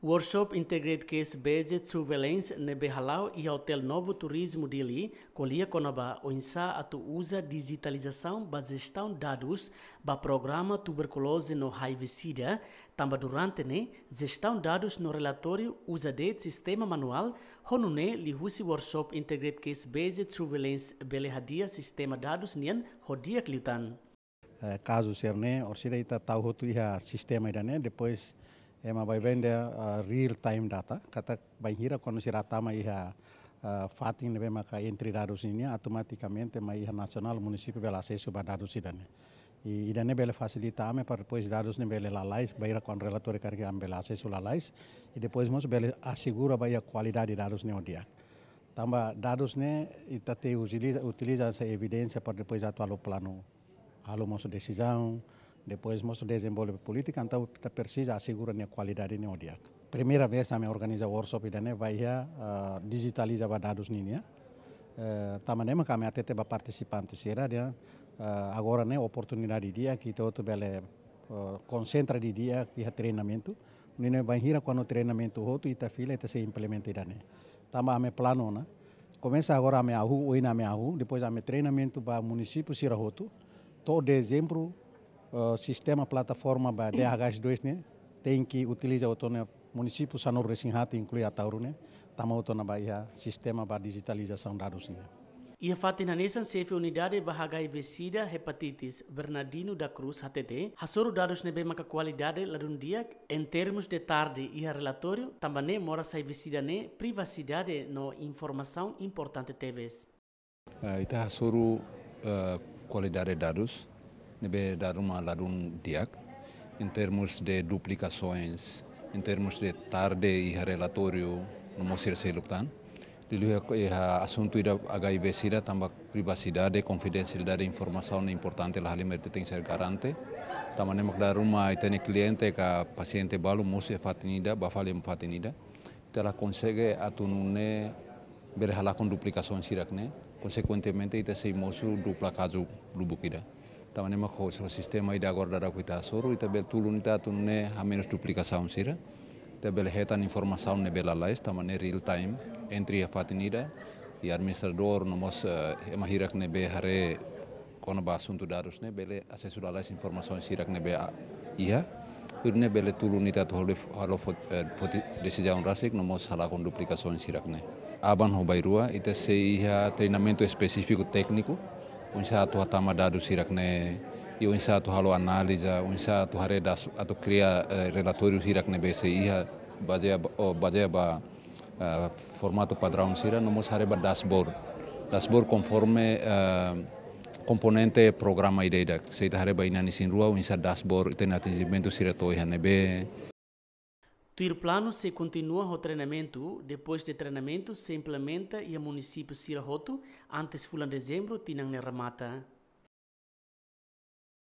Workshop Integrate Case Based Surveillance Nebehalau e Hotel Novo Turismo de Dili, Colia Conaba, Oinsa Atu usa digitalização ba gestão dados ba programa tuberculose no HIV-Sida, tamba durante ne gestão dados no relatório usa de sistema manual, honune lihusi Workshop Integrate Case Based Surveillance belehadia sistema dados nian hodia kliutan. Caso eh, ser, né? Orsida ita tahu tu iha sistema ida, Depois ema bai bende uh, real time data kata bai hira quando se ratama iha uh, fatin nebe maka entre dados ini automaticamente mas iha nacional município bela acesso ba dados idane e idane bela facilita ame para depois dados ne bela la lais bai ra con relator carga am bela acesso la e depois mos bela assegura bai a qualidade de dados ne odia tamba dados ne te utiliza utiliza essa evidência para depois atuar o plano alo moço decisão depois mostro desenvolvimento política, então precisa assegurar a qualidade de dia. Primeira vez também organiza workshop eh, da eh, é né, vai uh, eh, digitalizar dados ninia. Uh, também kami até teve participantes será dia agora né oportunidade dia que todo bele é, uh, concentra de dia que é treinamento. Nina vai hira quando treinamento é outro e tá fila e tá se implementa né. Também plano né. Começa agora a minha rua, depois a me treinamento para município Sirahoto. Todo dezembro o ah, sistema plataforma DH2 né tem que utilizar o tone né? município Sanor Resinhat inclui a Tauru né tamo o tone sistema ba digitalização de dados né Ia fati na nesan sefe unidade HIV vesida hepatitis Bernardino da Cruz HTD, hasoro dados nebe maka qualidade ladun dia em termos de tarde ia relatório tambane mora sai vesida ne privacidade no informação importante tebes. Uh, ah, ita tá, hasoro uh, ah, qualidade dados de uma ladum diac, em termos de duplicações, em termos de tarde e relatório no Mosir Seluptan. Dilihat eh, eh, assunto ida HIV sida tambah privacidade, confidencialidade informação é importante lá ali tem ser garante. Também mak dar uma tem cliente que paciente balu é fatinida, bafale é fatinida. Ela consegue atunune ver com duplicação sirakne, consequentemente ita se mosu dupla caso lubukida. tamanema khosro sistema ida gordara kuita soru ita bel tulun ita tunne minus duplicação sira ita bel hetan informação ne bel alais tamane real time entry fatinida i administrador nomos emahirak ne be hare kono basuntu darus ne bele assessura lais informação sirak ne be iha urne bele tulunita to hole halo foti decisão rasik nomos hala con sirak ne aban ho bairua ita sei treinamento específico unsa tu hatama dadu sirakne e unsa tu halo analiza unsa tu hare das atau kriya eh, relatório sirakne bese iha baje baje ba eh, formato padrão sira nomos hare ba dashboard dashboard conforme eh, componente programa Se ita hare ba inani sinrua unsa dashboard iten atingimentu sira toihanebe Tirplano se continua o treinamento. Depois de treinamento, se implementa e o município Roto, antes de dezembro, tinha ne remata.